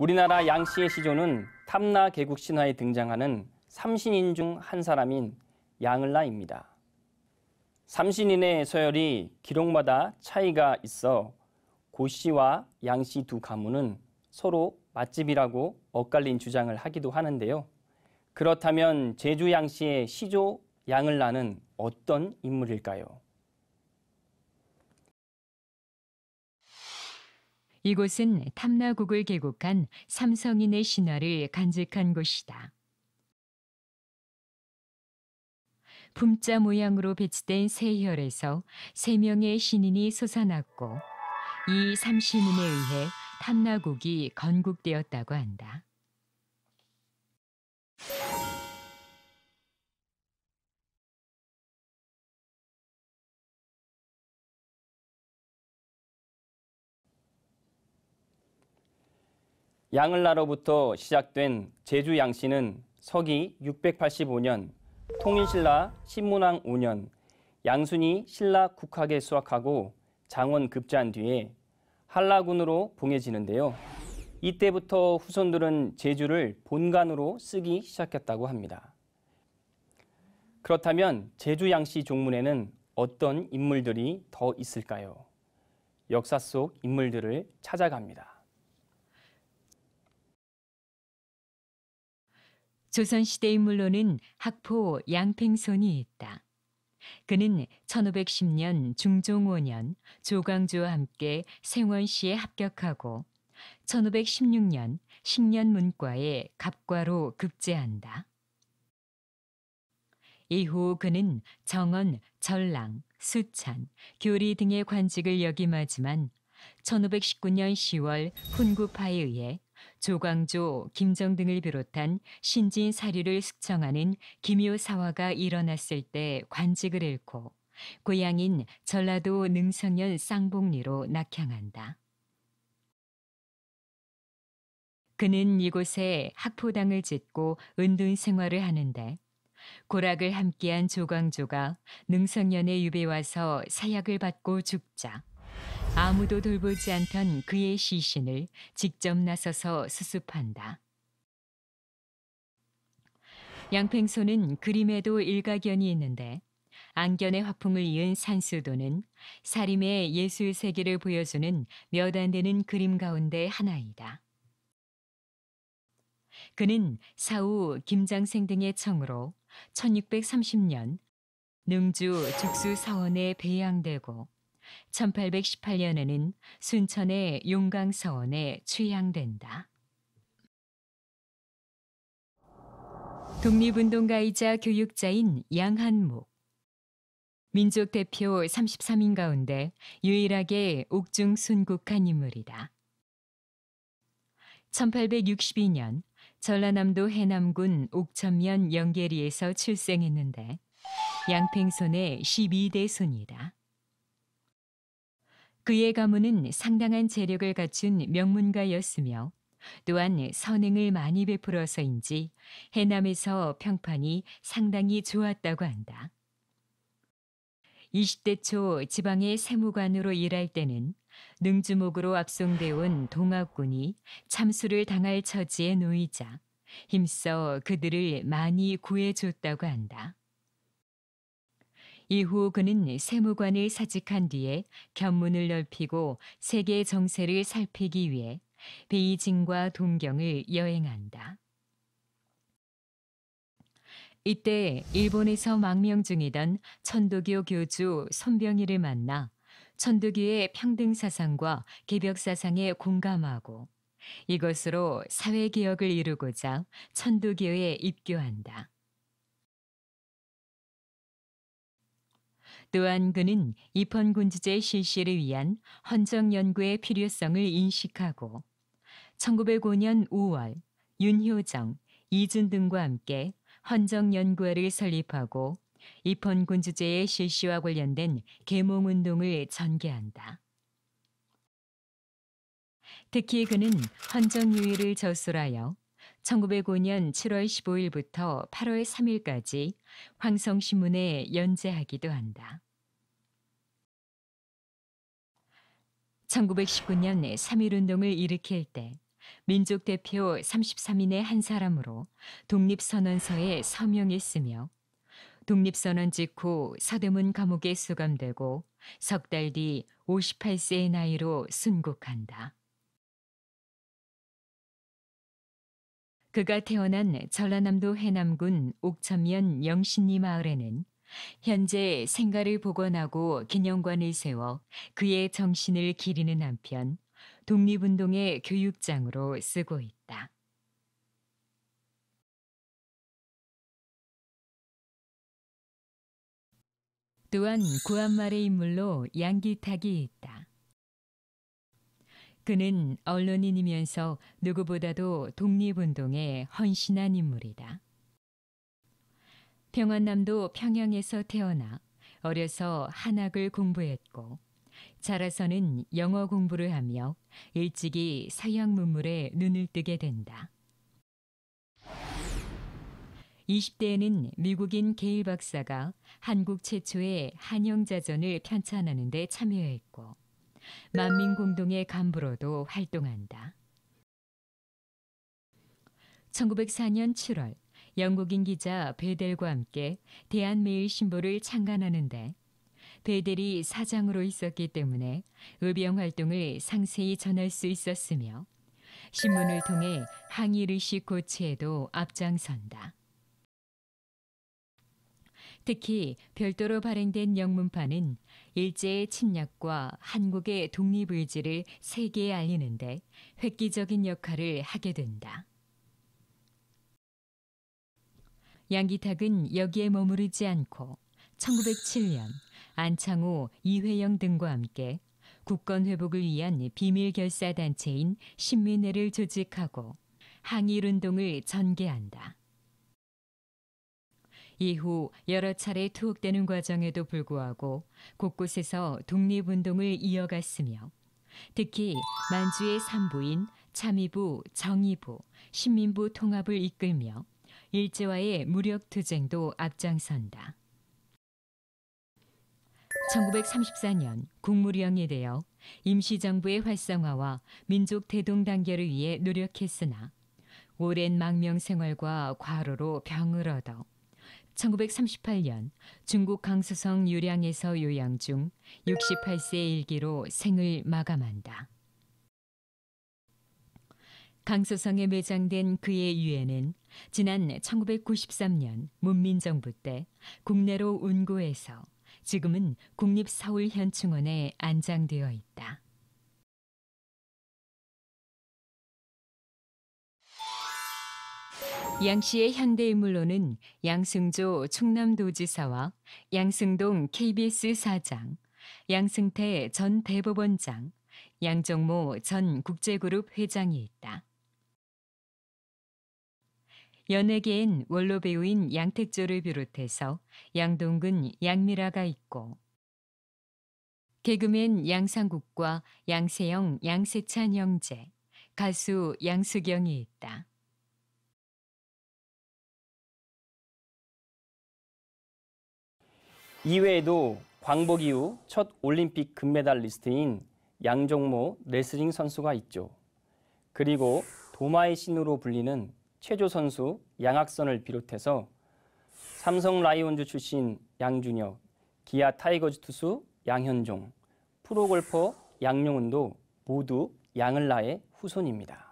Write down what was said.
우리나라 양씨의 시조는 탐나 개국 신화에 등장하는 삼신인 중 한 사람인 양을라입니다. 삼신인의 서열이 기록마다 차이가 있어 고씨와 양씨 두 가문은 서로 맛집이라고 엇갈린 주장을 하기도 하는데요. 그렇다면 제주 양씨의 시조 양을라는 어떤 인물일까요? 이곳은 탐나국을 계곡한 삼성인의 신화를 간직한 곳이다. 품자 모양으로 배치된 세혈에서 세 명의 신인이 솟아났고 이 삼신인에 의해 탐나국이 건국되었다고 한다. 양을나로부터 시작된 제주 양씨는 서기 685년, 통일신라 신문왕 5년, 양순이 신라 국학에 수학하고 장원 급제한 뒤에 한라군으로 봉해지는데요. 이때부터 후손들은 제주를 본관으로 쓰기 시작했다고 합니다. 그렇다면 제주 양씨 종문에는 어떤 인물들이 더 있을까요? 역사 속 인물들을 찾아갑니다. 조선시대 인물로는 학포 양팽손이 있다. 그는 1510년 중종 5년 조광조와 함께 생원시에 합격하고 1516년 식년문과에 갑과로 급제한다. 이후 그는 정원, 전랑, 수찬, 교리 등의 관직을 역임하지만 1519년 10월 훈구파에 의해 조광조, 김정 등을 비롯한 신진 사류를 숙청하는 김효사화가 일어났을 때 관직을 잃고 고향인 전라도 능성현 쌍봉리로 낙향한다. 그는 이곳에 학포당을 짓고 은둔 생활을 하는데 고락을 함께한 조광조가 능성년에 유배 와서 사약을 받고 죽자 아무도 돌보지 않던 그의 시신을 직접 나서서 수습한다. 양팽소는 그림에도 일가견이 있는데 안견의 화풍을 이은 산수도는 사림의 예술 세계를 보여주는 몇 안 되는 그림 가운데 하나이다. 그는 사후 김장생 등의 청으로 1630년 능주 적수 사원에 배양되고 1818년에는 순천의 용강서원에 취향된다. 독립운동가이자 교육자인 양한목. 민족 대표 33인 가운데 유일하게 옥중 순국한 인물이다. 1862년 전라남도 해남군 옥천면 영계리에서 출생했는데 양팽손의 12대 손이다. 그의 가문은 상당한 재력을 갖춘 명문가였으며 또한 선행을 많이 베풀어서인지 해남에서 평판이 상당히 좋았다고 한다. 20대 초 지방의 세무관으로 일할 때는 능주목으로 압송되어 온 동학군이 참수를 당할 처지에 놓이자 힘써 그들을 많이 구해줬다고 한다. 이후 그는 세무관을 사직한 뒤에 견문을 넓히고 세계 정세를 살피기 위해 베이징과 동경을 여행한다. 이때 일본에서 망명 중이던 천도교 교주 손병희를 만나 천도교의 평등 사상과 개벽 사상에 공감하고 이것으로 사회 개혁을 이루고자 천도교에 입교한다. 또한 그는 입헌군주제 실시를 위한 헌정 연구의 필요성을 인식하고 1905년 5월 윤효정, 이준 등과 함께 헌정 연구회를 설립하고 입헌군주제의 실시와 관련된 계몽운동을 전개한다. 특히 그는 헌정유의를 저술하여 1905년 7월 15일부터 8월 3일까지 황성신문에 연재하기도 한다. 1919년 3.1운동을 일으킬 때 민족 대표 33인의 한 사람으로 독립선언서에 서명했으며 독립선언 직후 서대문 감옥에 수감되고 석 달 뒤 58세의 나이로 순국한다. 그가 태어난 전라남도 해남군 옥천면 영신리 마을에는 현재 생가를 복원하고 기념관을 세워 그의 정신을 기리는 한편 독립운동의 교육장으로 쓰고 있다. 또한 구한말의 인물로 양기탁이 있다. 그는 언론인이면서 누구보다도 독립운동에 헌신한 인물이다. 평안남도 평양에서 태어나 어려서 한학을 공부했고 자라서는 영어 공부를 하며 일찍이 서양 문물에 눈을 뜨게 된다. 20대에는 미국인 게일 박사가 한국 최초의 한영자전을 편찬하는 데 참여했고 만민공동의 간부로도 활동한다. 1904년 7월 영국인 기자 베델과 함께 대한매일신보를 창간하는데 베델이 사장으로 있었기 때문에 의병 활동을 상세히 전할 수 있었으며 신문을 통해 항일 의식 고치에도 앞장선다. 특히 별도로 발행된 영문판은 일제의 침략과 한국의 독립의지를 세계에 알리는데 획기적인 역할을 하게 된다. 양기탁은 여기에 머무르지 않고 1907년 안창호, 이회영 등과 함께 국권 회복을 위한 비밀 결사 단체인 신민회를 조직하고 항일 운동을 전개한다. 이후 여러 차례 투옥되는 과정에도 불구하고 곳곳에서 독립운동을 이어갔으며 특히 만주의 산부인, 참의부, 정의부, 신민부 통합을 이끌며 일제와의 무력 투쟁도 앞장선다. 1934년 국무령이 되어 임시정부의 활성화와 민족 대동 단계를 위해 노력했으나 오랜 망명 생활과 과로로 병을 얻어 1938년 중국 강서성 유량에서 요양 중 68세 일기로 생을 마감한다. 강수성에 매장된 그의 유해는 지난 1993년 문민정부 때 국내로 운구해서 지금은 국립서울현충원에 안장되어 있다. 양 씨의 현대인물로는 양승조 충남도지사와 양승동 KBS 사장, 양승태 전 대법원장, 양정모 전 국제그룹 회장이 있다. 연예계엔 원로 배우인 양택조를 비롯해서 양동근, 양미라가 있고 개그맨 양상국과 양세형, 양세찬 형제, 가수 양수경이 있다. 이외에도 광복 이후 첫 올림픽 금메달리스트인 양종모 레슬링 선수가 있죠. 그리고 도마의 신으로 불리는 최조 선수 양학선을 비롯해서 삼성 라이온즈 출신 양준혁, 기아 타이거즈 투수 양현종, 프로골퍼 양용운도 모두 양을나의 후손입니다.